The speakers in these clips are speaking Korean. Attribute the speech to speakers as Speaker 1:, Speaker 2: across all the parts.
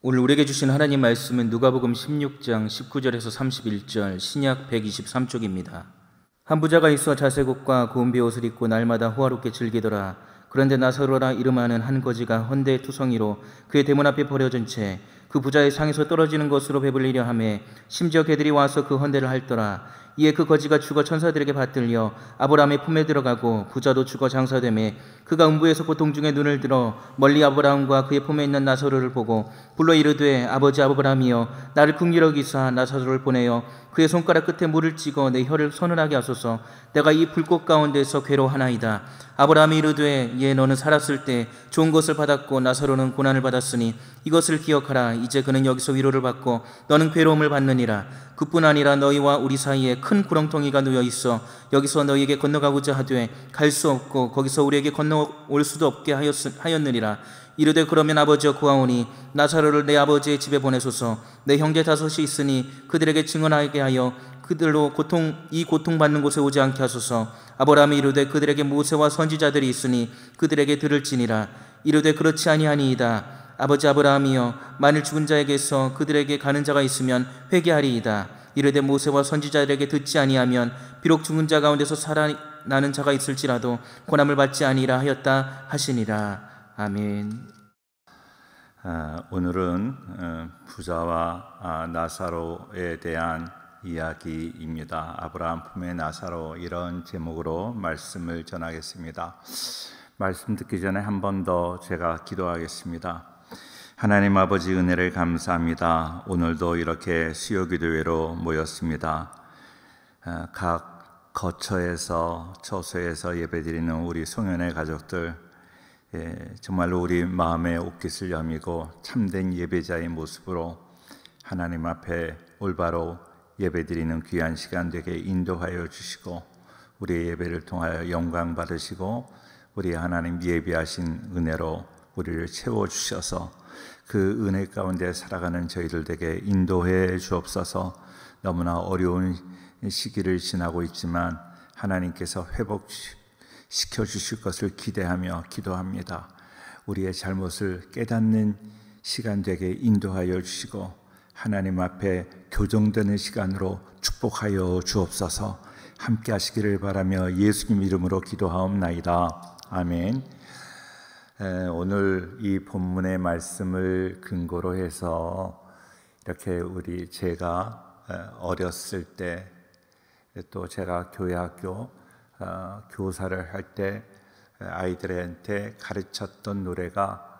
Speaker 1: 오늘 우리에게 주신 하나님 말씀은 누가복음 16장 19절에서 31절 신약 123쪽입니다. 한 부자가 있어 자세곡과 고운 비옷을 입고 날마다 호화롭게 즐기더라. 그런데 나사로라 이름하는 한 거지가 헌데 투성이로 그의 대문 앞에 버려진 채 그 부자의 상에서 떨어지는 것으로 배불리려 함에 심지어 개들이 와서 그 헌데를 핥더라. 이에 그 거지가 죽어 천사들에게 받들려 아브라함의 품에 들어가고 부자도 죽어 장사됨에 그가 음부에서 고통 중에 눈을 들어 멀리 아브라함과 그의 품에 있는 나사로를 보고 불러 이르되 아버지 아브라함이여 나를 긍기러 기사 나사로를 보내어 그의 손가락 끝에 물을 찍어 내 혀를 서늘하게 하소서 내가 이 불꽃 가운데서 괴로하나이다 워 아브라함이 이르되 예 너는 살았을 때 좋은 것을 받았고 나사로는 고난을 받았으니 이것을 기억하라 이제 그는 여기서 위로를 받고 너는 괴로움을 받느니라 그뿐 아니라 너희와 우리 사이에 큰 구렁텅이가 놓여 있어 여기서 너희에게 건너가고자 하되 갈 수 없고 거기서 우리에게 건너올 수도 없게 하였느니라 이르되 그러면 아버지여 구하오니 나사로를 내 아버지의 집에 보내소서 내 형제 다섯이 있으니 그들에게 증언하게 하여 그들로 고통 이 고통 받는 곳에 오지 않게 하소서 아브라함이 이르되 그들에게 모세와 선지자들이 있으니 그들에게 들을지니라 이르되 그렇지 아니하니이다 아버지 아브라함이여 만일 죽은 자에게서 그들에게 가는 자가 있으면 회개하리이다. 이르되 모세와 선지자들에게 듣지 아니하면 비록 죽은 자 가운데서 살아나는 자가 있을지라도 고난을 받지 아니라 하였다 하시니라. 아멘.
Speaker 2: 아, 오늘은 어, 부자와 아, 나사로에 대한 이야기입니다. 아브라함 품의 나사로 이런 제목으로 말씀을 전하겠습니다. 말씀 듣기 전에 한 번 더 제가 기도하겠습니다. 하나님 아버지 은혜를 감사합니다. 오늘도 이렇게 수요기도회로 모였습니다. 아, 각 거처에서 처소에서 예배드리는 우리 송현의 가족들 예, 정말로 우리 마음의 옷깃을 여미고 참된 예배자의 모습으로 하나님 앞에 올바로 예배드리는 귀한 시간 되게 인도하여 주시고 우리의 예배를 통하여 영광 받으시고 우리 하나님 예비하신 은혜로 우리를 채워 주셔서 그 은혜 가운데 살아가는 저희들 되게 인도해 주옵소서 너무나 어려운 시기를 지나고 있지만 하나님께서 회복시켜 주실 것을 기대하며 기도합니다. 우리의 잘못을 깨닫는 시간 되게 인도하여 주시고 하나님 앞에 교정되는 시간으로 축복하여 주옵소서 함께 하시기를 바라며 예수님 이름으로 기도하옵나이다. 아멘. 예, 오늘 이 본문의 말씀을 근거로 해서 이렇게 우리 제가 예, 어렸을 때 또 제가 교회 학교 어, 교사를 할때 예, 아이들한테 가르쳤던 노래가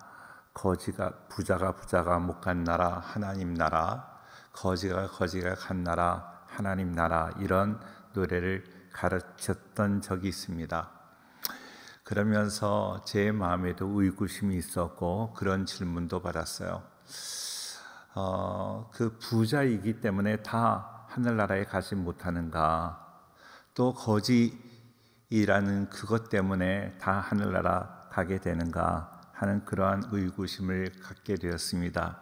Speaker 2: 거지가 부자가 부자가 못 간 나라 하나님 나라 거지가 거지가 간 나라 하나님 나라 이런 노래를 가르쳤던 적이 있습니다. 그러면서 제 마음에도 의구심이 있었고 그런 질문도 받았어요. 어, 그 부자이기 때문에 다 하늘나라에 가지 못하는가? 또 거지이라는 그것 때문에 다 하늘나라 가게 되는가? 하는 그러한 의구심을 갖게 되었습니다.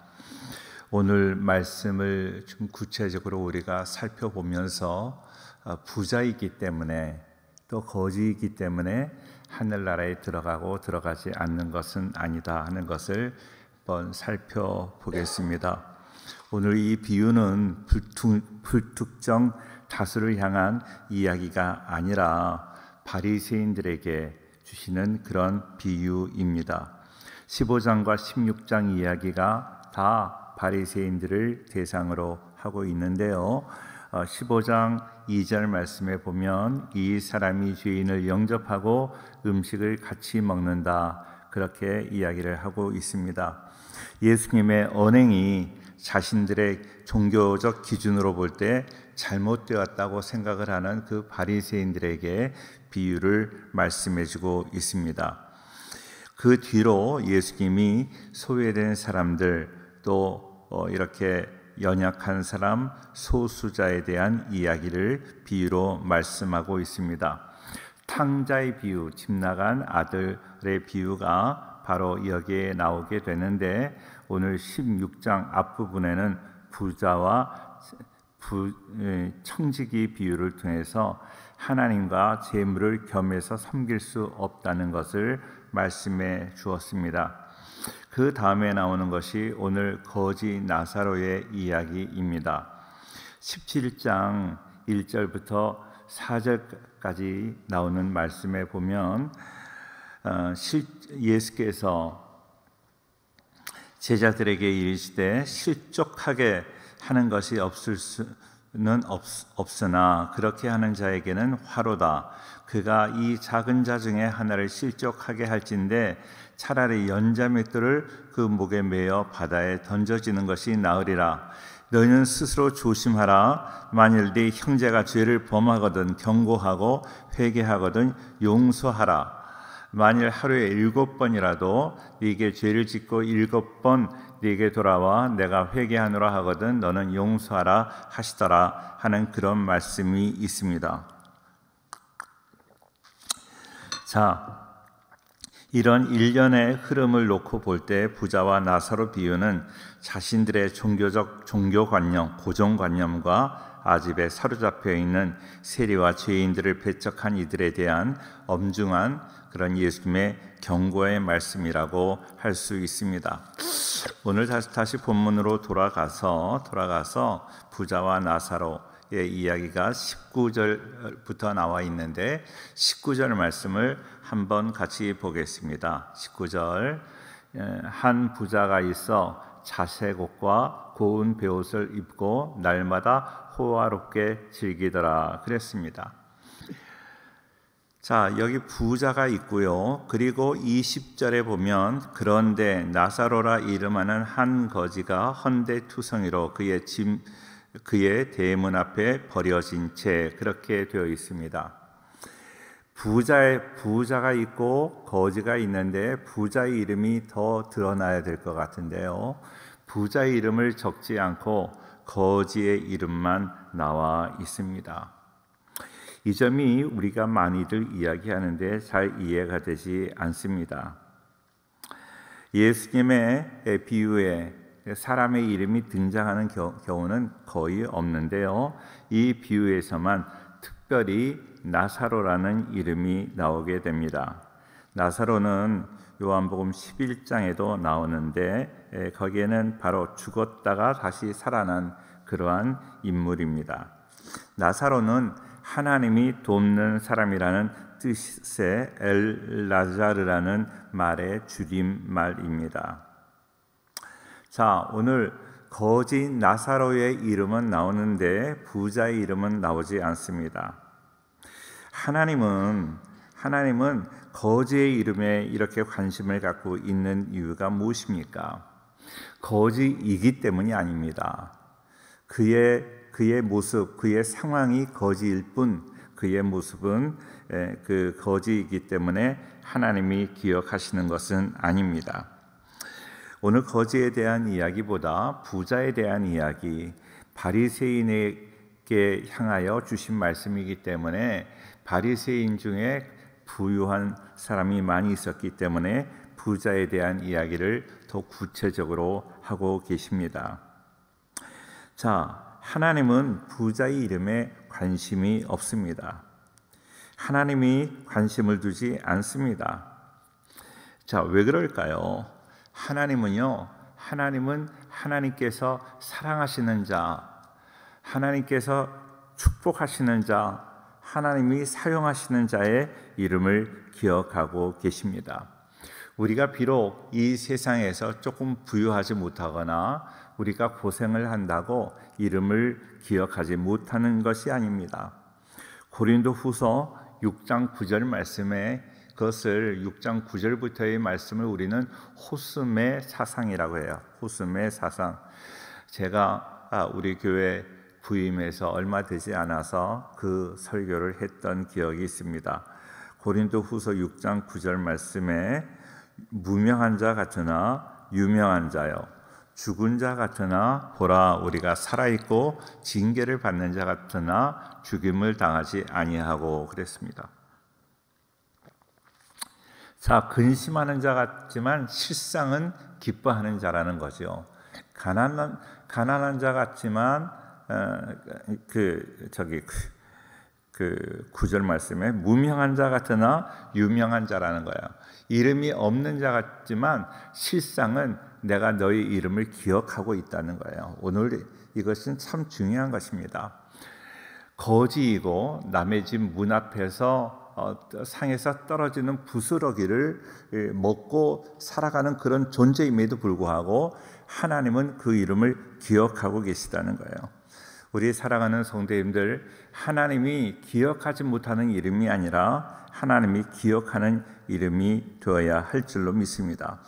Speaker 2: 오늘 말씀을 좀 구체적으로 우리가 살펴보면서 어, 부자이기 때문에 또 거지이기 때문에 하늘나라에 들어가고 들어가지 않는 것은 아니다 하는 것을 한번 살펴보겠습니다. 오늘 이 비유는 불특, 정 다수를 향한 이야기가 아니라 바리새인들에게 주시는 그런 비유입니다. 15장과 16장 이야기가 다 바리새인들을 대상으로 하고 있는데요. 15장 어, 2절 말씀에 보면 이 사람이 주인을 영접하고 음식을 같이 먹는다. 그렇게 이야기를 하고 있습니다. 예수님의 언행이 자신들의 종교적 기준으로 볼 때 잘못되었다고 생각을 하는 그 바리새인들에게 비유를 말씀해 주고 있습니다. 그 뒤로 예수님이 소외된 사람들 또 어, 이렇게 연약한 사람, 소수자에 대한 이야기를 비유로 말씀하고 있습니다. 탕자의 비유, 집 나간 아들의 비유가 바로 여기에 나오게 되는데 오늘 16장 앞부분에는 부자와 부, 청지기 비유를 통해서 하나님과 재물을 겸해서 섬길 수 없다는 것을 말씀해 주었습니다. 그 다음에 나오는 것이 오늘 거지 나사로의 이야기입니다. 17장 1절부터 4절까지 나오는 말씀에 보면 어, 예수께서 제자들에게 이르시되 실족하게 하는 것이 없을 수는 없, 없으나 그렇게 하는 자에게는 화로다. 그가 이 작은 자 중에 하나를 실족하게 할진데 차라리 연자맷돌을 그 목에 매어 바다에 던져지는 것이 나으리라. 너희는 스스로 조심하라. 만일 네 형제가 죄를 범하거든 경고하고 회개하거든 용서하라. 만일 하루에 일곱 번이라도 네게 죄를 짓고 일곱 번 네게 돌아와 내가 회개하노라 하거든 너는 용서하라 하시더라 하는 그런 말씀이 있습니다. 자, 이런 일련의 흐름을 놓고 볼 때 부자와 나사로 비유는 자신들의 종교적 종교관념, 고정관념과 아집에 사로잡혀 있는 세리와 죄인들을 배척한 이들에 대한 엄중한 그런 예수님의 경고의 말씀이라고 할 수 있습니다. 오늘 다시, 다시 본문으로 돌아가서 돌아가서 부자와 나사로 의 이야기가 19절부터 나와 있는데 19절 말씀을 한번 같이 보겠습니다. 19절 예, 한 부자가 있어 자색 옷과 고운 베옷을 입고 날마다 호화롭게 즐기더라 그랬습니다. 자, 여기 부자가 있고요. 그리고 20절에 보면 그런데 나사로라 이름하는 한 거지가 헌데 투성이로 그의 짐 그의 대문 앞에 버려진 채 그렇게 되어 있습니다. 부자의 부자가 있고 거지가 있는데 부자의 이름이 더 드러나야 될 것 같은데요. 부자의 이름을 적지 않고 거지의 이름만 나와 있습니다. 이 점이 우리가 많이들 이야기하는데 잘 이해가 되지 않습니다. 예수님의 비유에 사람의 이름이 등장하는 경우는 거의 없는데요. 이 비유에서만 특별히 나사로라는 이름이 나오게 됩니다. 나사로는 요한복음 11장에도 나오는데 거기에는 바로 죽었다가 다시 살아난 그러한 인물입니다. 나사로는 하나님이 돕는 사람이라는 뜻의 엘라자르라는 말의 줄임말입니다. 자, 오늘 거지 나사로의 이름은 나오는데 부자의 이름은 나오지 않습니다. 하나님은 하나님은 거지의 이름에 이렇게 관심을 갖고 있는 이유가 무엇입니까? 거지이기 때문이 아닙니다. 그의 그의 모습, 그의 상황이 거지일 뿐 그의 모습은 그 거지이기 때문에 하나님이 기억하시는 것은 아닙니다. 오늘 거지에 대한 이야기보다 부자에 대한 이야기, 바리새인의 게 향하여 주신 말씀이기 때문에 바리새인 중에 부유한 사람이 많이 있었기 때문에 부자에 대한 이야기를 더 구체적으로 하고 계십니다. 자, 하나님은 부자의 이름에 관심이 없습니다. 하나님이 관심을 두지 않습니다. 자, 왜 그럴까요? 하나님은요, 하나님은 하나님께서 사랑하시는 자, 하나님께서 축복하시는 자, 하나님이 사용하시는 자의 이름을 기억하고 계십니다. 우리가 비록 이 세상에서 조금 부유하지 못하거나 우리가 고생을 한다고 이름을 기억하지 못하는 것이 아닙니다. 고린도 후서 6장 9절 말씀에 그것을 6장 9절부터의 말씀을 우리는 호스의 사상이라고 해요. 호스의 사상. 제가 아, 우리 교회 부임해서 얼마 되지 않아서 그 설교를 했던 기억이 있습니다. 고린도 후서 6장 9절 말씀에 무명한 자 같으나 유명한 자요. 죽은 자 같으나 보라 우리가 살아있고 징계를 받는 자 같으나 죽임을 당하지 아니하고 그랬습니다. 자, 근심하는 자 같지만 실상은 기뻐하는 자라는 거죠. 가난한, 가난한 자 같지만 어, 그 저기 그, 그 구절 말씀에 무명한 자 같으나 유명한 자라는 거야. 이름이 없는 자 같지만 실상은 내가 너희 이름을 기억하고 있다는 거예요. 오늘 이것은 참 중요한 것입니다. 거지이고 남의 집 문 앞에서 어, 상에서 떨어지는 부스러기를 예, 먹고 살아가는 그런 존재임에도 불구하고 하나님은 그 이름을 기억하고 계시다는 거예요. 우리 사랑하는 성도님들, 하나님이 기억하지 못하는 이름이 아니라 하나님이 기억하는 이름이 되어야 할 줄로 믿습니다.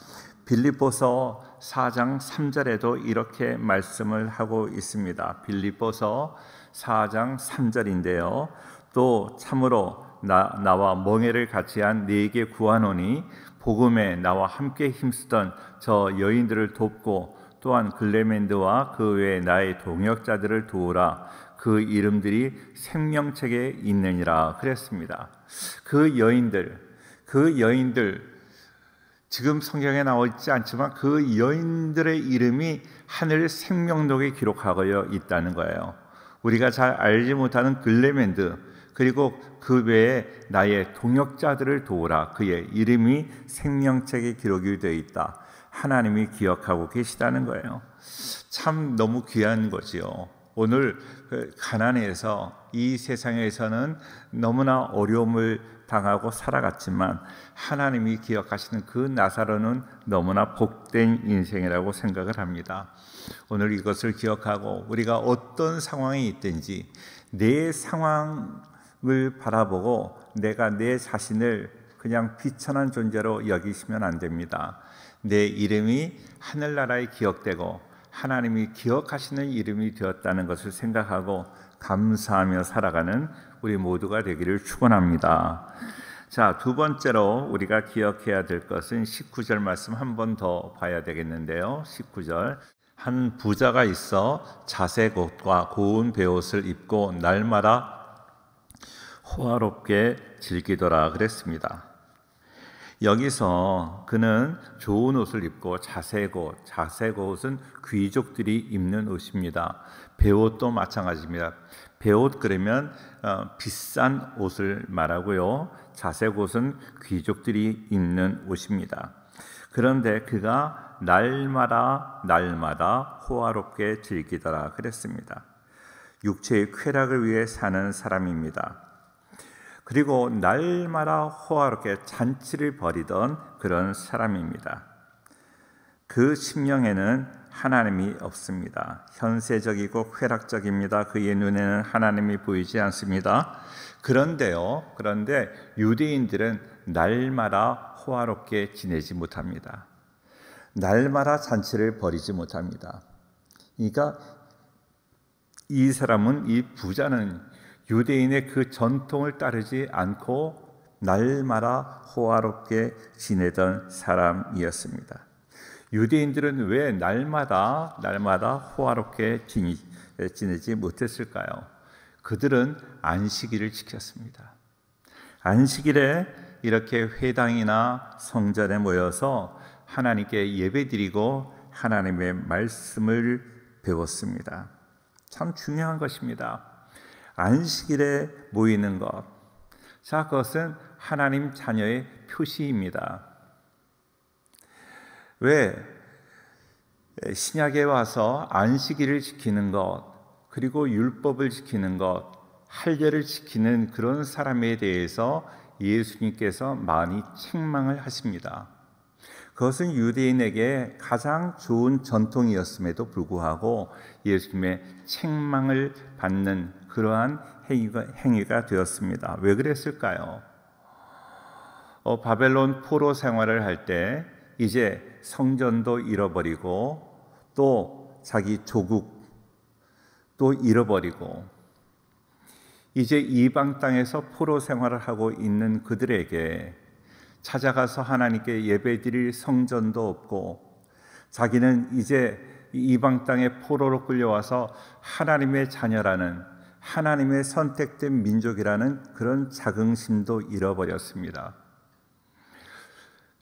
Speaker 2: 빌립보서 4장 3절에도 이렇게 말씀을 하고 있습니다. 빌립보서 4장 3절인데요. 또 참으로 나, 나와 멍해를 같이 한 네게 구하노니 복음에 나와 함께 힘쓰던 저 여인들을 돕고 또한 글레멘드와 그외에 나의 동역자들을 도우라 그 이름들이 생명책에 있느니라 그랬습니다. 그 여인들 그 여인들 지금 성경에 나와 있지 않지만 그 여인들의 이름이 하늘 생명록에 기록하고 있다는 거예요. 우리가 잘 알지 못하는 글레멘드 그리고 그 외에 나의 동역자들을 도우라 그의 이름이 생명책에 기록이 되어 있다. 하나님이 기억하고 계시다는 거예요. 참 너무 귀한 거지요. 오늘 그 가난에서 이 세상에서는 너무나 어려움을 당하고 살아갔지만 하나님이 기억하시는 그 나사로는 너무나 복된 인생이라고 생각을 합니다. 오늘 이것을 기억하고 우리가 어떤 상황에 있든지 내 상황을 바라보고 내가 내 자신을 그냥 비천한 존재로 여기시면 안 됩니다. 내 이름이 하늘나라에 기억되고 하나님이 기억하시는 이름이 되었다는 것을 생각하고 감사하며 살아가는 우리 모두가 되기를 축원합니다. 자, 두 번째로 우리가 기억해야 될 것은 19절 말씀 한 번 더 봐야 되겠는데요. 19절. 한 부자가 있어 자색 옷과 고운 배옷을 입고 날마다 호화롭게 즐기더라 그랬습니다. 여기서 그는 좋은 옷을 입고 자세고 자색 옷은 귀족들이 입는 옷입니다. 배옷도 마찬가지입니다. 배옷 그러면 어, 비싼 옷을 말하고요. 자색 옷은 귀족들이 입는 옷입니다. 그런데 그가 날마다 날마다 호화롭게 즐기더라 그랬습니다. 육체의 쾌락을 위해 사는 사람입니다. 그리고 날마다 호화롭게 잔치를 벌이던 그런 사람입니다. 그 심령에는 하나님이 없습니다. 현세적이고 쾌락적입니다. 그의 눈에는 하나님이 보이지 않습니다. 그런데요, 그런데 유대인들은 날마다 호화롭게 지내지 못합니다. 날마다 잔치를 벌이지 못합니다. 그러니까 이 사람은 이 부자는 유대인의 그 전통을 따르지 않고 날마다 호화롭게 지내던 사람이었습니다. 유대인들은 왜 날마다 날마다 호화롭게 지내지 못했을까요? 그들은 안식일을 지켰습니다. 안식일에 이렇게 회당이나 성전에 모여서 하나님께 예배드리고 하나님의 말씀을 배웠습니다. 참 중요한 것입니다. 안식일에 모이는 것. 자, 그것은 하나님 자녀의 표시입니다. 왜 신약에 와서 안식일을 지키는 것, 그리고 율법을 지키는 것, 할례를 지키는 그런 사람에 대해서 예수님께서 많이 책망을 하십니다. 그것은 유대인에게 가장 좋은 전통이었음에도 불구하고 예수님의 책망을 받는 그러한 행위가, 행위가 되었습니다. 왜 그랬을까요? 어, 바벨론 포로 생활을 할 때 이제 성전도 잃어버리고 또 자기 조국 또 잃어버리고 이제 이방 땅에서 포로 생활을 하고 있는 그들에게 찾아가서 하나님께 예배드릴 성전도 없고 자기는 이제 이방 땅에 포로로 끌려와서 하나님의 자녀라는 하나님의 선택된 민족이라는 그런 자긍심도 잃어버렸습니다.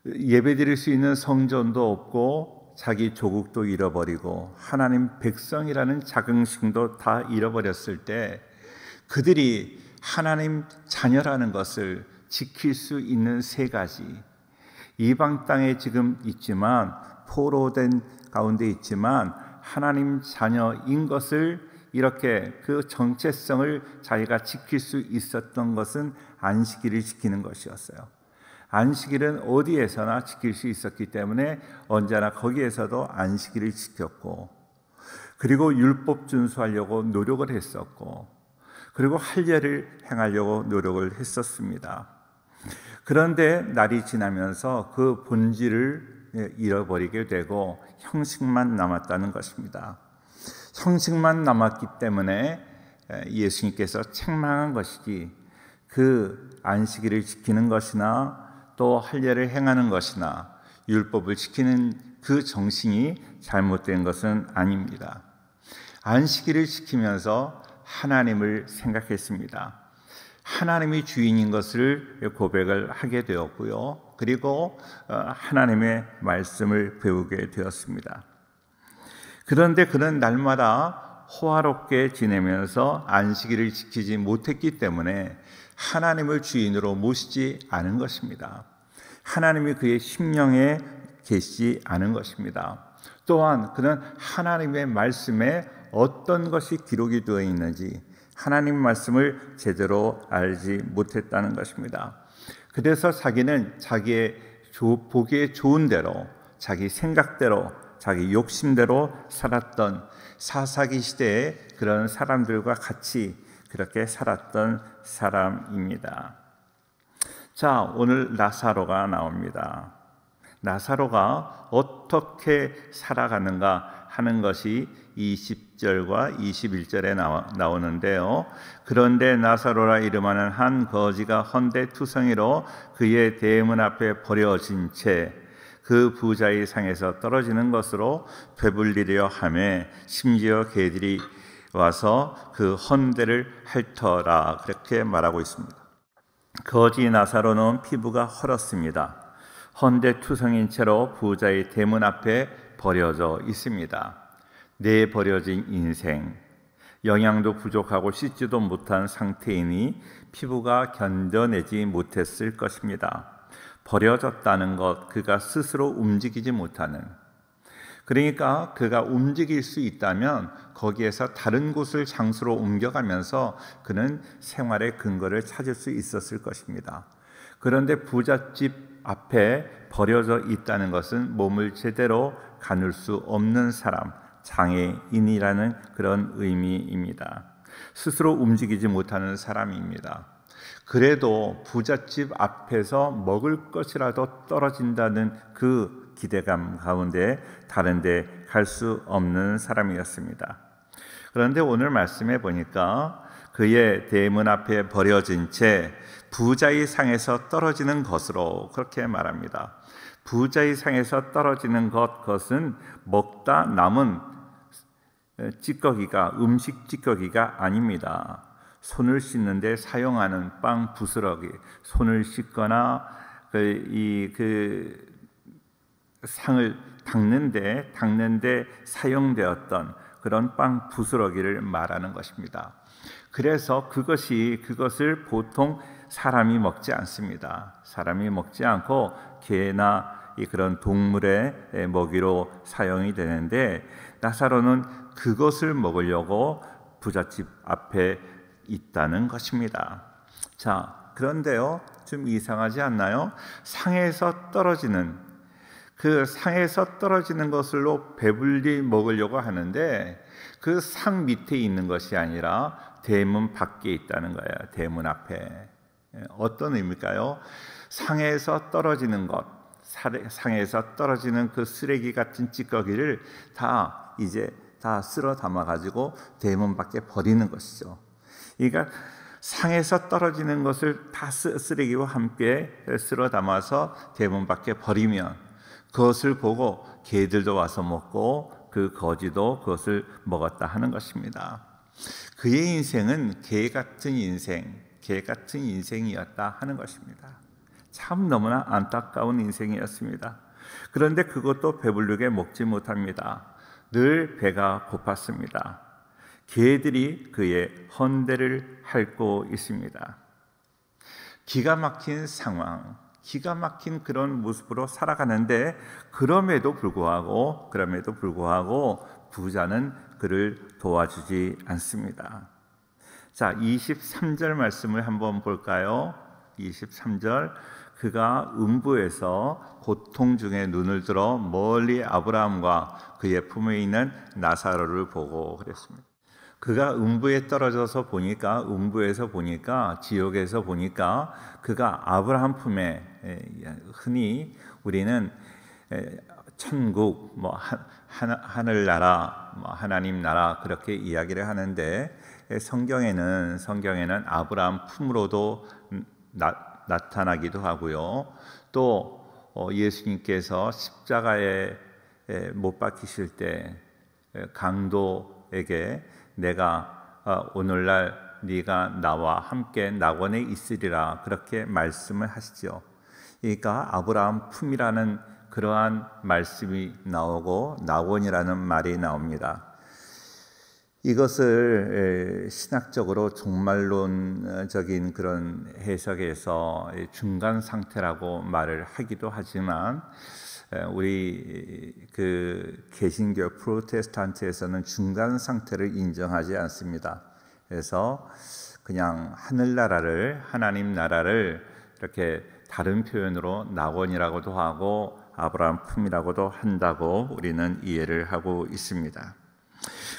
Speaker 2: 예배드릴 수 있는 성전도 없고 자기 조국도 잃어버리고 하나님 백성이라는 자긍심도 다 잃어버렸을 때 그들이 하나님 자녀라는 것을 지킬 수 있는 세 가지 이방 땅에 지금 있지만 포로된 가운데 있지만 하나님 자녀인 것을 이렇게 그 정체성을 자기가 지킬 수 있었던 것은 안식일을 지키는 것이었어요. 안식일은 어디에서나 지킬 수 있었기 때문에 언제나 거기에서도 안식일을 지켰고, 그리고 율법 준수하려고 노력을 했었고, 그리고 할례를 행하려고 노력을 했었습니다. 그런데 날이 지나면서 그 본질을 잃어버리게 되고 형식만 남았다는 것입니다. 성식만 남았기 때문에 예수님께서 책망한 것이지 그 안식일을 지키는 것이나 또 할례를 행하는 것이나 율법을 지키는 그 정신이 잘못된 것은 아닙니다. 안식일을 지키면서 하나님을 생각했습니다. 하나님이 주인인 것을 고백을 하게 되었고요. 그리고 어, 하나님의 말씀을 배우게 되었습니다. 그런데 그는 날마다 호화롭게 지내면서 안식일을 지키지 못했기 때문에 하나님을 주인으로 모시지 않은 것입니다. 하나님이 그의 심령에 계시지 않은 것입니다. 또한 그는 하나님의 말씀에 어떤 것이 기록이 되어 있는지 하나님 말씀을 제대로 알지 못했다는 것입니다. 그래서 자기는 자기의 보기에 좋은 대로 자기 생각대로 자기 욕심대로 살았던 사사기 시대의 그런 사람들과 같이 그렇게 살았던 사람입니다. 자, 오늘 나사로가 나옵니다. 나사로가 어떻게 살아가는가 하는 것이 20절과 21절에 나오, 는데요 그런데 나사로라 이름하는 한 거지가 헌데 투성이로 그의 대문 앞에 버려진 채그 부자의 상에서 떨어지는 것으로 배불리려 함에 심지어 개들이 와서 그 헌대를 핥더라 그렇게 말하고 있습니다. 거지 나사로는 피부가 헐었습니다. 헌데 투성인 채로 부자의 대문 앞에 버려져 있습니다. 내 버려진 인생, 영양도 부족하고 씻지도 못한 상태이니 피부가 견뎌내지 못했을 것입니다. 버려졌다는 것, 그가 스스로 움직이지 못하는. 그러니까 그가 움직일 수 있다면 거기에서 다른 곳을 장소로 옮겨가면서 그는 생활의 근거를 찾을 수 있었을 것입니다. 그런데 부잣집 앞에 버려져 있다는 것은 몸을 제대로 가눌 수 없는 사람, 장애인이라는 그런 의미입니다. 스스로 움직이지 못하는 사람입니다. 그래도 부잣집 앞에서 먹을 것이라도 떨어진다는 그 기대감 가운데 다른데 갈 수 없는 사람이었습니다. 그런데 오늘 말씀해 보니까 그의 대문 앞에 버려진 채 부자의 상에서 떨어지는 것으로 그렇게 말합니다. 부자의 상에서 떨어지는 것, 것은 먹다 남은 찌꺼기가, 음식 찌꺼기가 아닙니다. 손을 씻는데 사용하는 빵 부스러기, 손을 씻거나 이그 그 상을 닦는데 닦는데 사용되었던 그런 빵 부스러기를 말하는 것입니다. 그래서 그것이 그것을 보통 사람이 먹지 않습니다. 사람이 먹지 않고 개나 그런 동물의 먹이로 사용이 되는데 나사로는 그것을 먹으려고 부잣집 앞에 있다는 것입니다. 자, 그런데요, 좀 이상하지 않나요? 상에서 떨어지는 그 상에서 떨어지는 것으로 배불리 먹으려고 하는데 그 상 밑에 있는 것이 아니라 대문 밖에 있다는 거예요. 대문 앞에. 예, 어떤 의미일까요? 상에서 떨어지는 것, 상에서 떨어지는 그 쓰레기 같은 찌꺼기를 다 이제 다 쓸어 담아 가지고 대문 밖에 버리는 것이죠. 그러니까 상에서 떨어지는 것을 다 쓰레기와 함께 쓸어 담아서 대문 밖에 버리면 그것을 보고 개들도 와서 먹고 그 거지도 그것을 먹었다 하는 것입니다. 그의 인생은 개 같은 인생, 개 같은 인생이었다 하는 것입니다. 참 너무나 안타까운 인생이었습니다. 그런데 그것도 배불르게 먹지 못합니다. 늘 배가 고팠습니다. 개들이 그의 헌대를 핥고 있습니다. 기가 막힌 상황, 기가 막힌 그런 모습으로 살아가는데 그럼에도 불구하고 그럼에도 불구하고 부자는 그를 도와주지 않습니다. 자, 23절 말씀을 한번 볼까요? 23절 그가 음부에서 고통 중에 눈을 들어 멀리 아브라함과 그의 품에 있는 나사로를 보고 그랬습니다. 그가 음부에 떨어져서 보니까 음부에서 보니까 지옥에서 보니까 그가 아브라함 품에 흔히 우리는 천국 뭐 하늘 나라 뭐, 하나님 나라 그렇게 이야기를 하는데 성경에는 성경에는 아브라함 품으로도 음, 나, 타나기도 하고요. 또 어, 예수님께서 십자가에 못 박히실 때 강도에게 내가 어, 오늘날 네가 나와 함께 낙원에 있으리라 그렇게 말씀을 하시죠. 그러니까 아브라함 품이라는 그러한 말씀이 나오고 낙원이라는 말이 나옵니다. 이것을 신학적으로 종말론적인 그런 해석에서 중간 상태라고 말을 하기도 하지만 우리 그 개신교 프로테스탄트에서는 중간 상태를 인정하지 않습니다. 그래서 그냥 하늘나라를 하나님 나라를 이렇게 다른 표현으로 낙원이라고도 하고 아브라함 품이라고도 한다고 우리는 이해를 하고 있습니다.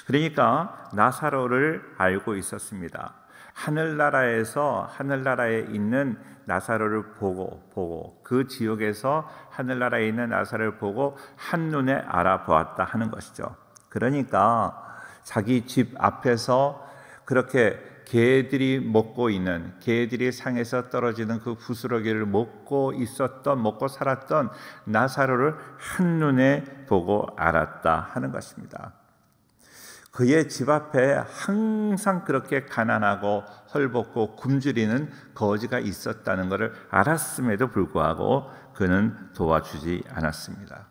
Speaker 2: 그러니까 나사로를 알고 있었습니다. 하늘나라에서 하늘나라에 있는 나사로를 보고 보고 그지역에서 하늘나라에 있는 나사를 보고 한눈에 알아보았다 하는 것이죠. 그러니까 자기 집 앞에서 그렇게 개들이 먹고 있는 개들이 상에서 떨어지는 그 부스러기를 먹고 있었던 먹고 살았던 나사로를 한눈에 보고 알았다 하는 것입니다. 그의 집 앞에 항상 그렇게 가난하고 헐벗고 굶주리는 거지가 있었다는 것을 알았음에도 불구하고 그는 도와주지 않았습니다.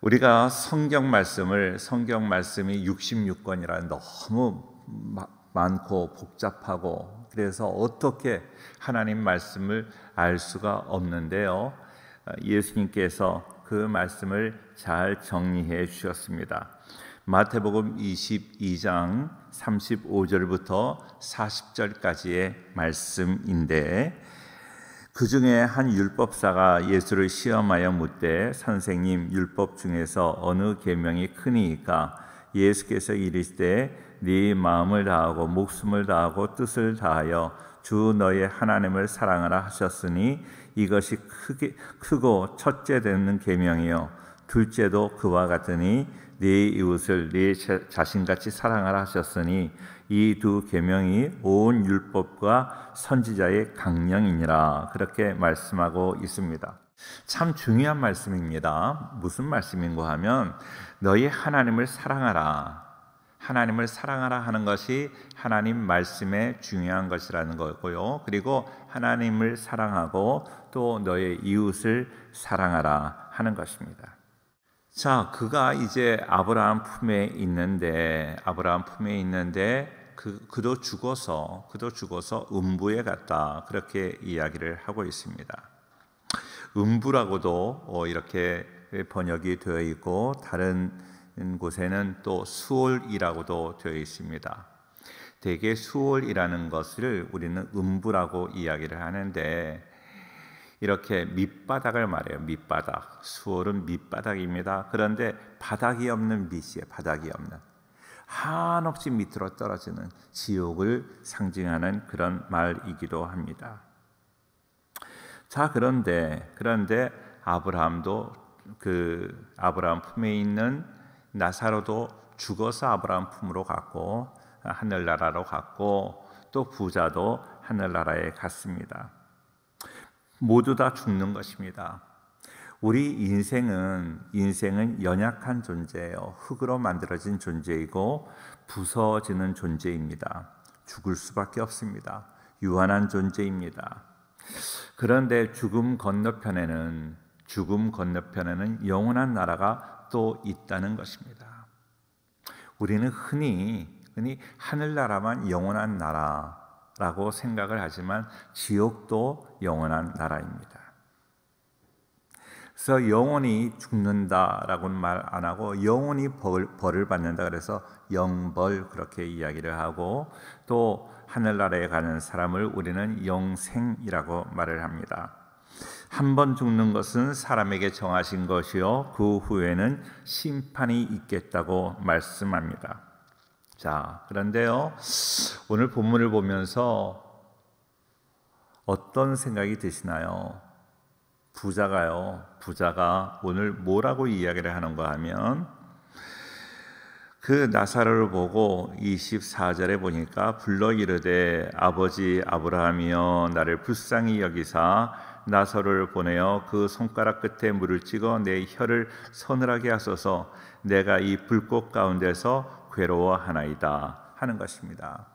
Speaker 2: 우리가 성경 말씀을 성경 말씀이 6 6권이라 너무 많고 복잡하고 그래서 어떻게 하나님 말씀을 알 수가 없는데요. 어, 예수님께서 그 말씀을 잘 정리해 주셨습니다. 마태복음 22장 35절부터 40절까지의 말씀인데 그 중에 한 율법사가 예수를 시험하여 묻되 선생님 율법 중에서 어느 계명이 크니까 예수께서 이르시되 네 마음을 다하고 목숨을 다하고 뜻을 다하여 주 너의 하나님을 사랑하라 하셨으니 이것이 크게 크고 첫째 되는 계명이요 둘째도 그와 같으니 네 이웃을 네 자신같이 사랑하라 하셨으니 이 두 계명이 온 율법과 선지자의 강령이니라 그렇게 말씀하고 있습니다. 참 중요한 말씀입니다. 무슨 말씀인가 하면 너희 하나님을 사랑하라. 하나님을 사랑하라 하는 것이 하나님 말씀의 중요한 것이라는 거고요. 그리고 하나님을 사랑하고 또 너의 이웃을 사랑하라 하는 것입니다. 자, 그가 이제 아브라함 품에 있는데 아브라함 품에 있는데 그 그도 죽어서 그도 죽어서 음부에 갔다. 그렇게 이야기를 하고 있습니다. 음부라고도 어, 이렇게 번역이 되어 있고 다른 곳에는 또 수월이라고도 되어 있습니다. 대개 수월이라는 것을 우리는 음부라고 이야기를 하는데 이렇게 밑바닥을 말해요. 밑바닥. 수월은 밑바닥입니다. 그런데 바닥이 없는 밑이에요. 바닥이 없는. 한없이 밑으로 떨어지는 지옥을 상징하는 그런 말이기도 합니다. 자, 그런데, 그런데 아브라함도 그 아브라함 품에 있는 나사로도 죽어서 아브라함 품으로 갔고 하늘나라로 갔고 또 부자도 하늘나라에 갔습니다. 모두 다 죽는 것입니다. 우리 인생은 인생은 연약한 존재예요. 흙으로 만들어진 존재이고 부서지는 존재입니다. 죽을 수밖에 없습니다. 유한한 존재입니다. 그런데 죽음 건너편에는 죽음 건너편에는 영원한 나라가 또 있다는 것입니다. 우리는 흔히 흔히 하늘나라만 영원한 나라 라고 생각을 하지만 지옥도 영원한 나라입니다. 그래서 영혼이 죽는다라고는 말 안 하고 영혼이 벌, 을 받는다 그래서 영벌 그렇게 이야기를 하고 또 하늘나라에 가는 사람을 우리는 영생이라고 말을 합니다. 한 번 죽는 것은 사람에게 정하신 것이요 그 후에는 심판이 있겠다고 말씀합니다. 자, 그런데요. 오늘 본문을 보면서 어떤 생각이 드시나요? 부자가요. 부자가 오늘 뭐라고 이야기를 하는가 하면 그 나사로를 보고 24절에 보니까 불러 이르되 아버지 아브라함이여 나를 불쌍히 여기사 나사로를 보내어 그 손가락 끝에 물을 찍어 내 혀를 서늘하게 하소서 내가 이 불꽃 가운데서 괴로워하나이다 하는 것입니다.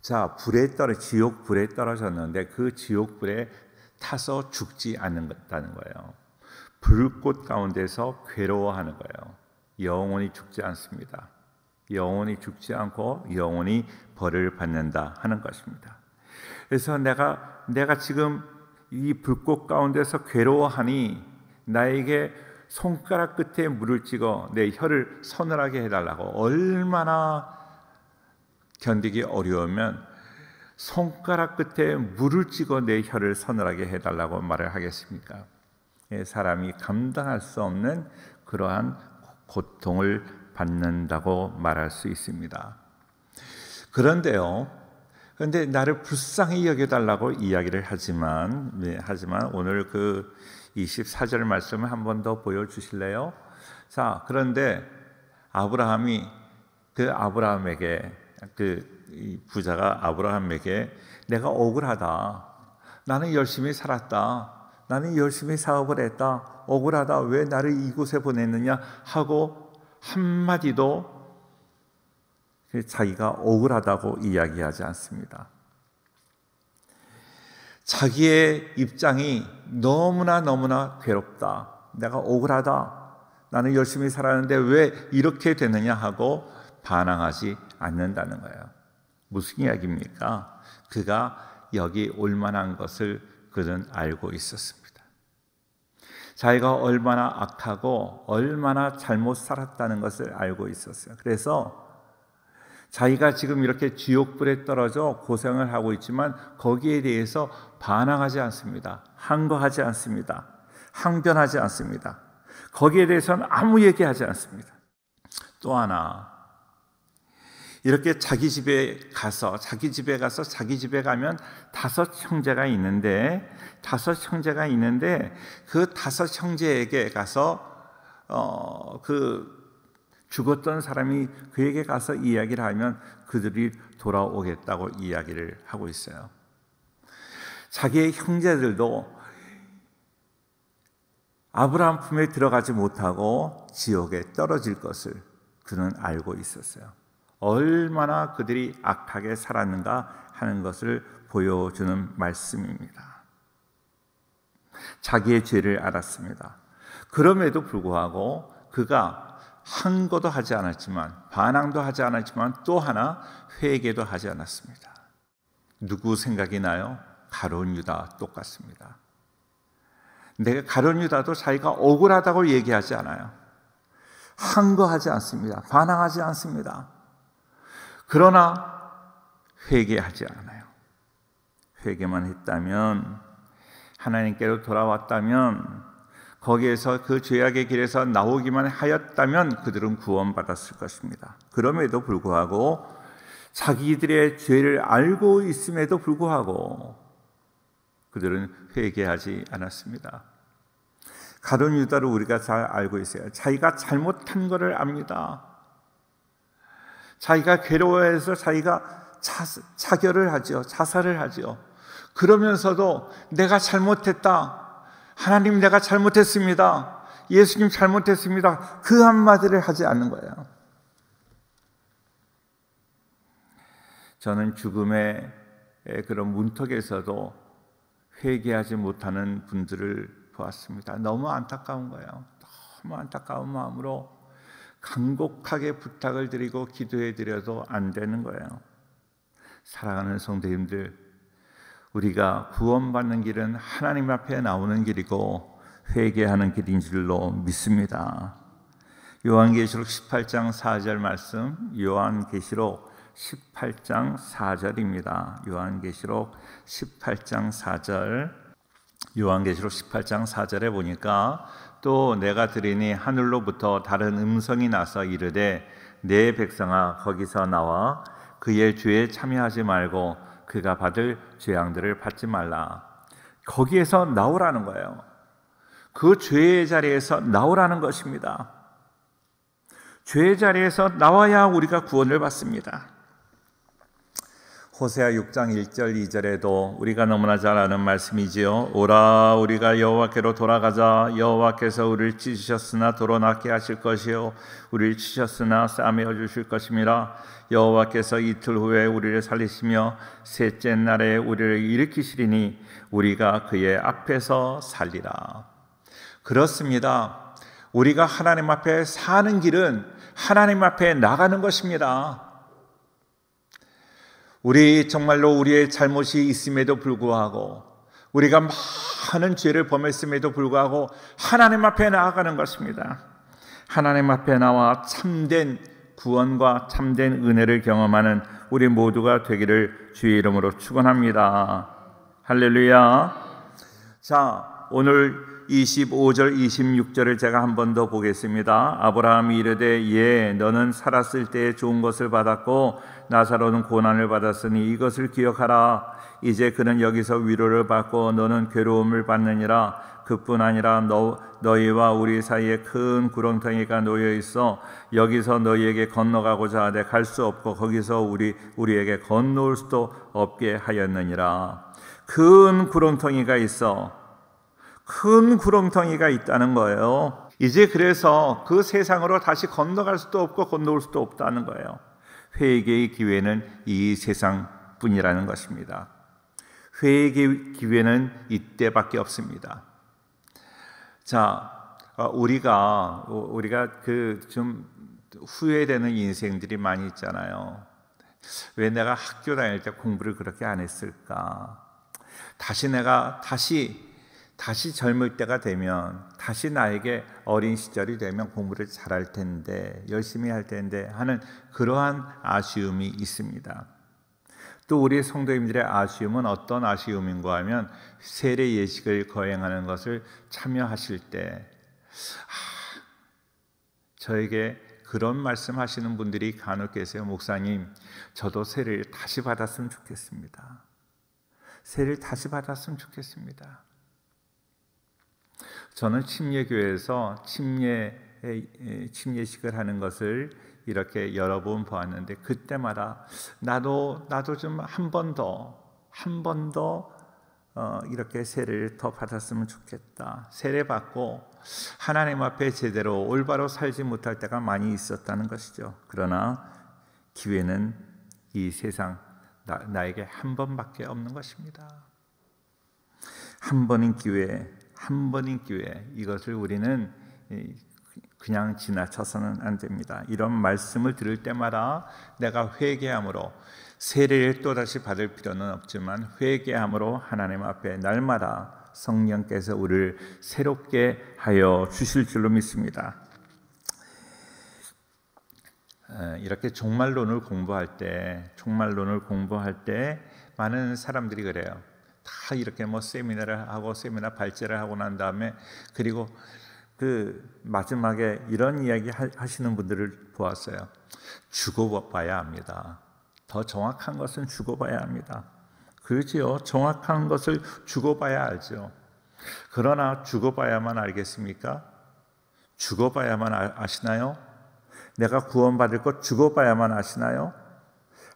Speaker 2: 자, 불에 떨어 지옥 불에 떨어졌는데 그 지옥 불에 타서 죽지 않는다는 거예요. 불꽃 가운데서 괴로워하는 거예요. 영원히 죽지 않습니다. 영원히 죽지 않고 영원히 벌을 받는다 하는 것입니다. 그래서 내가 내가 지금 이 불꽃 가운데서 괴로워하니 나에게 손가락 끝에 물을 찍어 내 혀를 서늘하게 해달라고 얼마나 견디기 어려우면 손가락 끝에 물을 찍어 내 혀를 서늘하게 해달라고 말을 하겠습니까? 예, 사람이 감당할 수 없는 그러한 고통을 받는다고 말할 수 있습니다. 그런데요, 그런데 나를 불쌍히 여겨달라고 이야기를 하지만, 네, 하지만 오늘 그 24절 말씀을 한 번 더 보여주실래요? 자, 그런데 아브라함이 그 아브라함에게 그 부자가 아브라함에게 내가 억울하다. 나는 열심히 살았다. 나는 열심히 사업을 했다. 억울하다. 왜 나를 이곳에 보냈느냐 하고 한마디도 그 자기가 억울하다고 이야기하지 않습니다. 자기의 입장이 너무나 너무나 괴롭다. 내가 억울하다. 나는 열심히 살았는데 왜 이렇게 되느냐 하고 반항하지 않는다는 거예요. 무슨 이야기입니까? 그가 여기 올 만한 것을 그는 알고 있었습니다. 자기가 얼마나 악하고 얼마나 잘못 살았다는 것을 알고 있었어요. 그래서 자기가 지금 이렇게 지옥불에 떨어져 고생을 하고 있지만 거기에 대해서 반항하지 않습니다. 항거하지 않습니다. 항변하지 않습니다. 거기에 대해서는 아무 얘기하지 않습니다. 또 하나, 이렇게 자기 집에 가서 자기 집에 가서 자기 집에 가면 다섯 형제가 있는데 다섯 형제가 있는데 그 다섯 형제에게 가서 어그 죽었던 사람이 그에게 가서 이야기를 하면 그들이 돌아오겠다고 이야기를 하고 있어요. 자기의 형제들도 아브라함 품에 들어가지 못하고 지옥에 떨어질 것을 그는 알고 있었어요. 얼마나 그들이 악하게 살았는가 하는 것을 보여주는 말씀입니다. 자기의 죄를 알았습니다. 그럼에도 불구하고 그가 항거도 하지 않았지만 반항도 하지 않았지만 또 하나 회개도 하지 않았습니다. 누구 생각이 나요? 가론 유다 똑같습니다. 내가 가론 유다도 자기가 억울하다고 얘기하지 않아요. 항거하지 않습니다. 반항하지 않습니다. 그러나 회개하지 않아요. 회개만 했다면 하나님께로 돌아왔다면 거기에서 그 죄악의 길에서 나오기만 하였다면 그들은 구원받았을 것입니다. 그럼에도 불구하고 자기들의 죄를 알고 있음에도 불구하고 그들은 회개하지 않았습니다. 가룟 유다를 우리가 잘 알고 있어요. 자기가 잘못한 것을 압니다. 자기가 괴로워해서 자기가 차, 자결을 하죠. 자살을 하죠. 그러면서도 내가 잘못했다. 하나님 내가 잘못했습니다. 예수님 잘못했습니다. 그 한마디를 하지 않는 거예요. 저는 죽음의 그런 문턱에서도 회개하지 못하는 분들을 보았습니다. 너무 안타까운 거예요. 너무 안타까운 마음으로 간곡하게 부탁을 드리고 기도해 드려도 안 되는 거예요. 사랑하는 성도님들, 우리가 구원받는 길은 하나님 앞에 나오는 길이고 회개하는 길인 줄로 믿습니다. 요한계시록 18장 4절 말씀 요한계시록 18장 4절입니다. 요한계시록 18장 4절 요한계시록 18장 4절에 보니까 또 내가 들으니 하늘로부터 다른 음성이 나서 이르되 내 백성아 거기서 나와 그의 죄에 참여하지 말고 그가 받을 죄양들을 받지 말라. 거기에서 나오라는 거예요. 그 죄의 자리에서 나오라는 것입니다. 죄의 자리에서 나와야 우리가 구원을 받습니다. 호세아 6장 1절 2절에도 우리가 너무나 잘 아는 말씀이지요. 오라 우리가 여호와께로 돌아가자 여호와께서 우리를 찢으셨으나 도로 낫게 하실 것이요 우리를 치셨으나 싸매어 주실 것임이라 여호와께서 이틀 후에 우리를 살리시며 셋째 날에 우리를 일으키시리니 우리가 그의 앞에서 살리라. 그렇습니다. 우리가 하나님 앞에 사는 길은 하나님 앞에 나가는 것입니다. 우리 정말로 우리의 잘못이 있음에도 불구하고 우리가 많은 죄를 범했음에도 불구하고 하나님 앞에 나아가는 것입니다. 하나님 앞에 나와 참된 구원과 참된 은혜를 경험하는 우리 모두가 되기를 주의 이름으로 축원합니다. 할렐루야. 자, 오늘 25절 26절을 제가 한 번 더 보겠습니다. 아브라함이 이르되 예 너는 살았을 때에 좋은 것을 받았고 나사로는 고난을 받았으니 이것을 기억하라 이제 그는 여기서 위로를 받고 너는 괴로움을 받느니라 그뿐 아니라 너, 너희와 우리 사이에 큰 구렁텅이가 놓여 있어 여기서 너희에게 건너가고자 하되 갈 수 없고 거기서 우리 우리에게 건너올 수도 없게 하였느니라 큰 구렁텅이가 있어 큰 구렁텅이가 있다는 거예요. 이제 그래서 그 세상으로 다시 건너갈 수도 없고 건너올 수도 없다는 거예요. 회개의 기회는 이 세상뿐이라는 것입니다. 회개의 기회는 이때밖에 없습니다. 자, 어, 우리가 어, 우리가 그 좀 후회되는 인생들이 많이 있잖아요. 왜 내가 학교 다닐 때 공부를 그렇게 안 했을까? 다시 내가 다시 다시 젊을 때가 되면 다시 나에게 어린 시절이 되면 공부를 잘할 텐데 열심히 할 텐데 하는 그러한 아쉬움이 있습니다. 또 우리 성도님들의 아쉬움은 어떤 아쉬움인가 하면 세례 예식을 거행하는 것을 참여하실 때 아, 저에게 그런 말씀하시는 분들이 간혹 계세요. 목사님, 저도 세례를 다시 받았으면 좋겠습니다. 세례를 다시 받았으면 좋겠습니다. 저는 침례교회에서 침례 침례식을 하는 것을 이렇게 여러 번 보았는데 그때마다 나도 나도 좀 한 번 더 한 번더 어, 이렇게 세례를 더 받았으면 좋겠다. 세례 받고 하나님 앞에 제대로 올바로 살지 못할 때가 많이 있었다는 것이죠. 그러나 기회는 이 세상 나, 나에게 한 번밖에 없는 것입니다. 한 번인 기회 에한 번인 기회 이것을 우리는 그냥 지나쳐서는 안 됩니다. 이런 말씀을 들을 때마다 내가 회개함으로 세례를 또다시 받을 필요는 없지만 회개함으로 하나님 앞에 날마다 성령께서 우리를 새롭게 하여 주실 줄로 믿습니다. 이렇게 종말론을 공부할 때, 종말론을 공부할 때 많은 사람들이 그래요. 다 이렇게 뭐 세미나를 하고 세미나 발제를 하고 난 다음에 그리고 그 마지막에 이런 이야기 하시는 분들을 보았어요. 죽어봐야 합니다. 더 정확한 것은 죽어봐야 합니다. 그렇지요. 정확한 것을 죽어봐야 알죠. 그러나 죽어봐야만 알겠습니까? 죽어봐야만 아, 아시나요? 내가 구원받을 것 죽어봐야만 아시나요?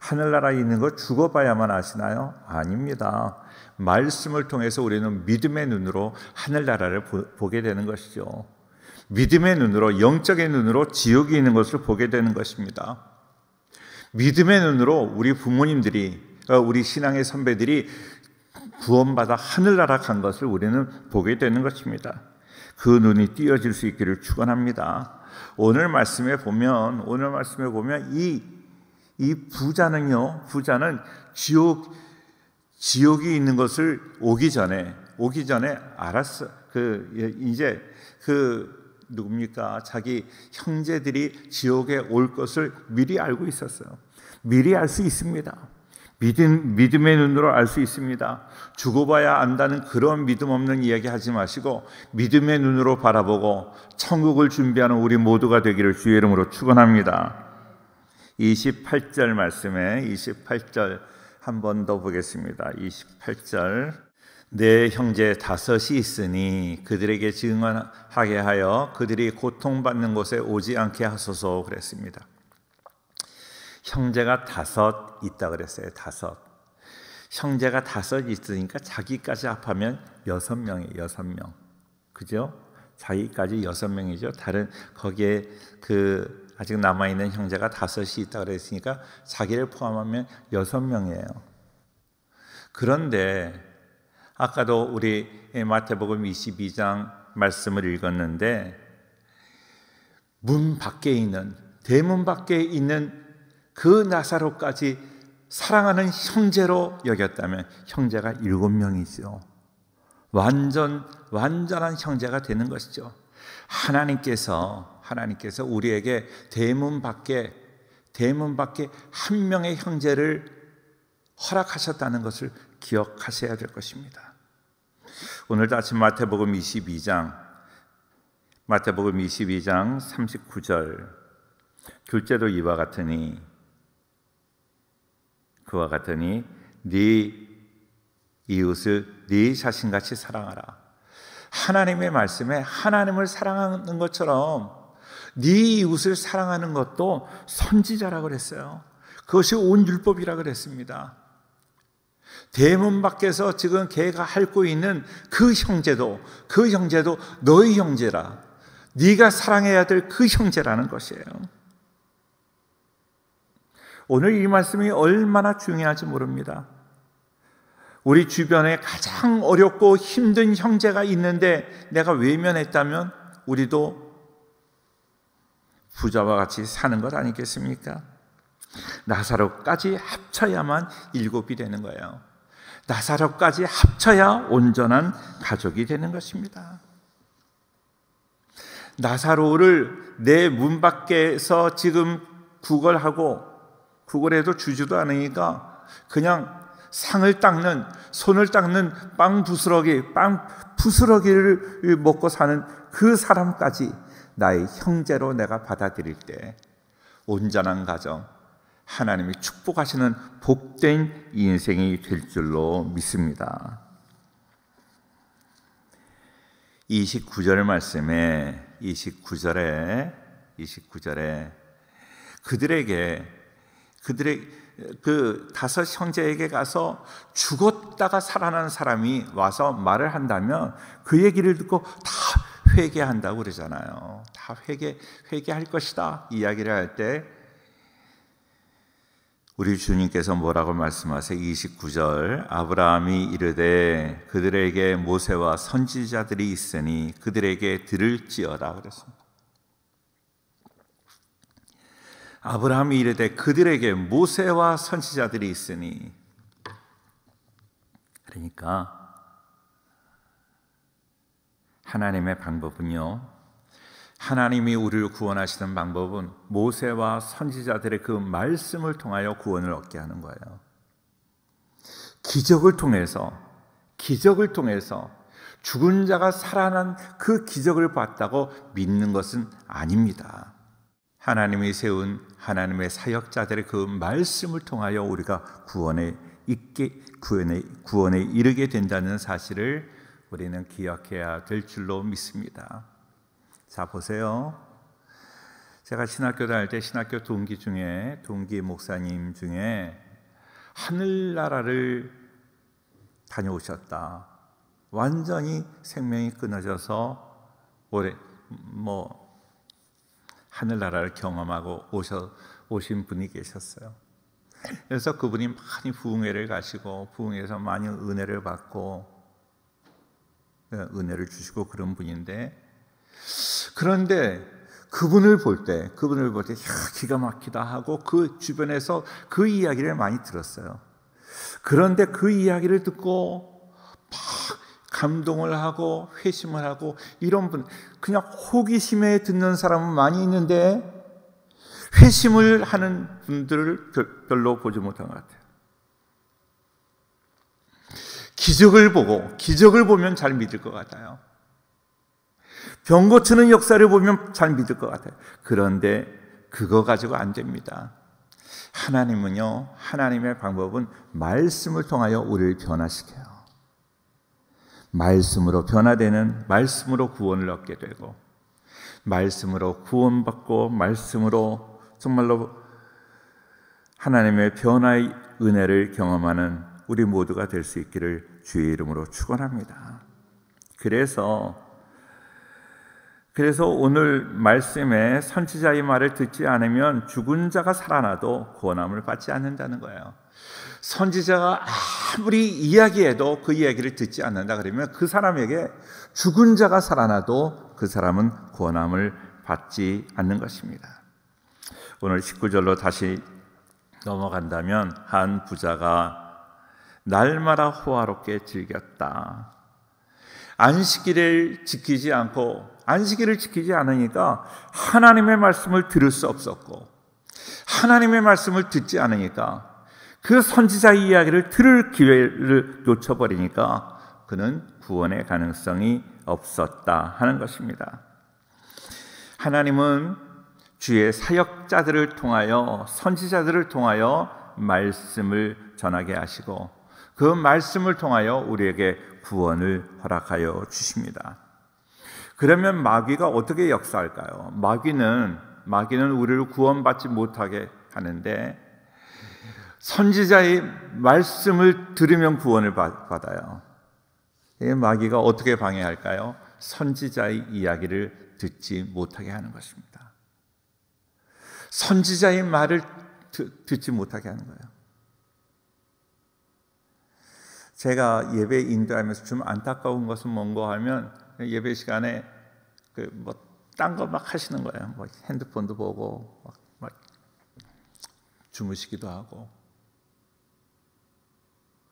Speaker 2: 하늘나라에 있는 것 죽어봐야만 아시나요? 아닙니다. 말씀을 통해서 우리는 믿음의 눈으로 하늘나라를 보게 되는 것이죠. 믿음의 눈으로, 영적의 눈으로 지옥이 있는 것을 보게 되는 것입니다. 믿음의 눈으로 우리 부모님들이, 어, 우리 신앙의 선배들이 구원받아 하늘나라 간 것을 우리는 보게 되는 것입니다. 그 눈이 띄어질 수 있기를 축원합니다. 오늘 말씀에 보면 오늘 말씀에 보면 이 이 부자는요. 부자는 지옥 지옥이 있는 것을 오기 전에 오기 전에 알았어. 그 예, 이제 그 누굽니까? 자기 형제들이 지옥에 올 것을 미리 알고 있었어요. 미리 알 수 있습니다. 믿음, 믿음의 눈으로 알 수 있습니다. 죽어봐야 안다는 그런 믿음 없는 이야기 하지 마시고 믿음의 눈으로 바라보고 천국을 준비하는 우리 모두가 되기를 주의 이름으로 축원합니다. 28절 말씀에 28절 한번더 보겠습니다. 28절. 내 형제 다섯이 있으니 그들에게 증언하게 하여 그들이 고통받는 곳에 오지 않게 하소서 그랬습니다. 형제가 다섯 있다 그랬어요. 다섯. 형제가 다섯 있으니까 자기까지 합하면 여섯 명이 에요 여섯 명. 그죠? 자기까지 여섯 명이죠. 다른 거기에 그 아직 남아 있는 형제가 다섯이 있다 그랬으니까 자기를 포함하면 여섯 명이에요. 그런데 아까도 우리 마태복음 22장 말씀을 읽었는데 문 밖에 있는 대문 밖에 있는 그 나사로까지 사랑하는 형제로 여겼다면 형제가 일곱 명이죠. 완전 완전한 형제가 되는 것이죠. 하나님께서 하나님께서 우리에게 대문 밖에 대문 밖에 한 명의 형제를 허락하셨다는 것을 기억하셔야 될 것입니다. 오늘 다시 마태복음 22장 마태복음 22장 39절 둘째로 이와 같으니 그와 같으니 네 이웃을 네 자신같이 사랑하라. 하나님의 말씀에 하나님을 사랑하는 것처럼 네 이웃을 사랑하는 것도 선지자라 그랬어요. 그것이 온 율법이라 그랬습니다. 대문 밖에서 지금 걔가 핥고 있는 그 형제도 그 형제도 너의 형제라. 네가 사랑해야 될 그 형제라는 것이에요. 오늘 이 말씀이 얼마나 중요할지 모릅니다. 우리 주변에 가장 어렵고 힘든 형제가 있는데 내가 외면했다면 우리도 부자와 같이 사는 것 아니겠습니까? 나사로까지 합쳐야만 일곱이 되는 거예요. 나사로까지 합쳐야 온전한 가족이 되는 것입니다. 나사로를 내 문 밖에서 지금 구걸하고 구걸해도 주지도 않으니까 그냥 상을 닦는 손을 닦는 빵 부스러기 빵 부스러기를 먹고 사는 그 사람까지 나의 형제로 내가 받아들일 때 온전한 가정, 하나님이 축복하시는 복된 인생이 될 줄로 믿습니다. 29절 말씀에 29절에 29절에 그들에게 그들의 그 다섯 형제에게 가서 죽었다가 살아난 사람이 와서 말을 한다면 그 얘기를 듣고 다 회개한다고 그러잖아요. 다 회개 회개할 것이다 이야기를 할 때 우리 주님께서 뭐라고 말씀하세요? 29절 아브라함이 이르되 그들에게 모세와 선지자들이 있으니 그들에게 들을지어라 그랬습니다. 아브라함이 이르되 그들에게 모세와 선지자들이 있으니 그러니까 하나님의 방법은요. 하나님이 우리를 구원하시는 방법은 모세와 선지자들의 그 말씀을 통하여 구원을 얻게 하는 거예요. 기적을 통해서 기적을 통해서 죽은 자가 살아난 그 기적을 봤다고 믿는 것은 아닙니다. 하나님이 세운 하나님의 사역자들의 그 말씀을 통하여 우리가 구원에 있게 구원에 구원에 이르게 된다는 사실을 우리는 기억해야 될 줄로 믿습니다. 자, 보세요. 제가 신학교 다닐 때 신학교 동기 중에 동기 목사님 중에 하늘나라를 다녀오셨다. 완전히 생명이 끊어져서 오래 뭐 하늘나라를 경험하고 오셔, 오신 분이 계셨어요. 그래서 그분이 많이 부흥회를 가시고 부흥회에서 많이 은혜를 받고 어, 은혜를 주시고 그런 분인데 그런데 그분을 볼 때, 그분을 볼 때, 야, 기가 막히다 하고 그 주변에서 그 이야기를 많이 들었어요. 그런데 그 이야기를 듣고 막 감동을 하고 회심을 하고 이런 분, 그냥 호기심에 듣는 사람은 많이 있는데 회심을 하는 분들을 별로 보지 못한 것 같아요. 기적을 보고 기적을 보면 잘 믿을 것 같아요. 병 고치는 역사를 보면 잘 믿을 것 같아요. 그런데 그거 가지고 안 됩니다. 하나님은요, 하나님의 방법은 말씀을 통하여 우리를 변화시켜요. 말씀으로 변화되는, 말씀으로 구원을 얻게 되고, 말씀으로 구원받고, 말씀으로 정말로 하나님의 변화의 은혜를 경험하는 우리 모두가 될 수 있기를 주의 이름으로 축원합니다. 그래서 그래서 오늘 말씀에 선지자의 말을 듣지 않으면 죽은 자가 살아나도 구원함을 받지 않는다는 거예요. 선지자가 아무리 이야기해도 그 이야기를 듣지 않는다 그러면 그 사람에게 죽은 자가 살아나도 그 사람은 구원함을 받지 않는 것입니다. 오늘 19절로 다시 넘어간다면 한 부자가 날마다 호화롭게 즐겼다. 안식일을 지키지 않고 안식일을 지키지 않으니까 하나님의 말씀을 들을 수 없었고 하나님의 말씀을 듣지 않으니까 그 선지자의 이야기를 들을 기회를 놓쳐버리니까 그는 구원의 가능성이 없었다 하는 것입니다. 하나님은 주의 사역자들을 통하여 선지자들을 통하여 말씀을 전하게 하시고 그 말씀을 통하여 우리에게 구원을 허락하여 주십니다. 그러면 마귀가 어떻게 역사할까요? 마귀는 마귀는 우리를 구원받지 못하게 하는데 선지자의 말씀을 들으면 구원을 받아요. 예, 마귀가 어떻게 방해할까요? 선지자의 이야기를 듣지 못하게 하는 것입니다. 선지자의 말을 듣, 지 못하게 하는 거예요. 제가 예배 인도하면서 좀 안타까운 것은 뭔가 하면 예배 시간에 그뭐딴거 막 하시는 거예요. 뭐 핸드폰도 보고 막, 막 주무시기도 하고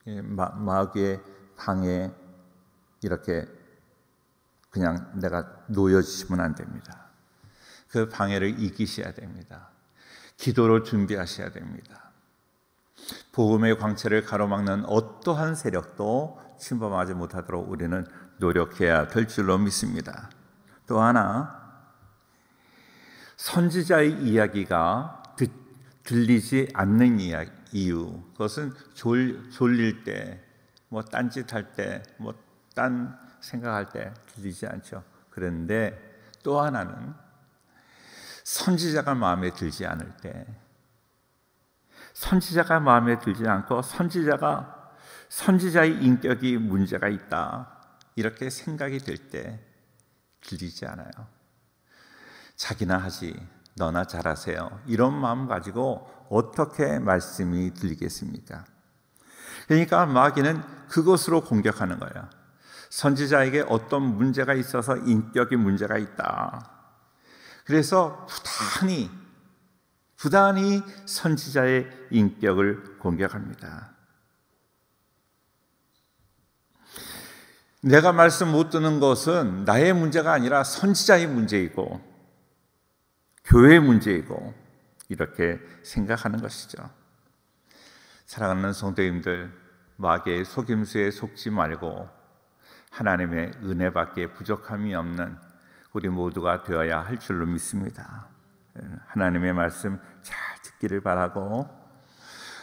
Speaker 2: 예, 마, 마귀의 방에 이렇게 그냥 내가 놓여지시면 안 됩니다. 그 방해를 이기셔야 됩니다. 기도를 준비하셔야 됩니다. 복음의 광채를 가로막는 어떠한 세력도 침범하지 못하도록 우리는 노력해야 될 줄로 믿습니다. 또 하나 선지자의 이야기가 듣, 들리지 않는 이야 이유 그것은 졸, 졸릴 때, 뭐 딴짓할 때, 뭐 딴 생각할 때 들리지 않죠. 그런데 또 하나는 선지자가 마음에 들지 않을 때 선지자가 마음에 들지 않고 선지자가 선지자의 인격이 문제가 있다. 이렇게 생각이 될 때 들리지 않아요. 자기나 하지 너나 잘하세요. 이런 마음 가지고 어떻게 말씀이 들리겠습니까? 그러니까 마귀는 그것으로 공격하는 거예요. 선지자에게 어떤 문제가 있어서 인격이 문제가 있다. 그래서 부단히 부단히 선지자의 인격을 공격합니다. 내가 말씀 못 듣는 것은 나의 문제가 아니라 선지자의 문제이고 교회의 문제이고 이렇게 생각하는 것이죠. 사랑하는 성도님들, 마귀의 속임수에 속지 말고 하나님의 은혜밖에 부족함이 없는 우리 모두가 되어야 할 줄로 믿습니다. 하나님의 말씀 잘 듣기를 바라고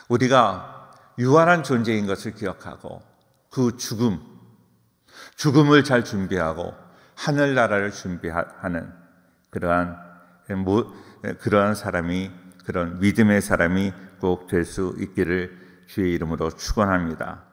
Speaker 2: 우리가 유한한 존재인 것을 기억하고 그 죽음, 죽음을 잘 준비하고 하늘나라를 준비하는 그러한 그러한 사람이 그런 믿음의 사람이 꼭 될 수 있기를 주의 이름으로 축원합니다.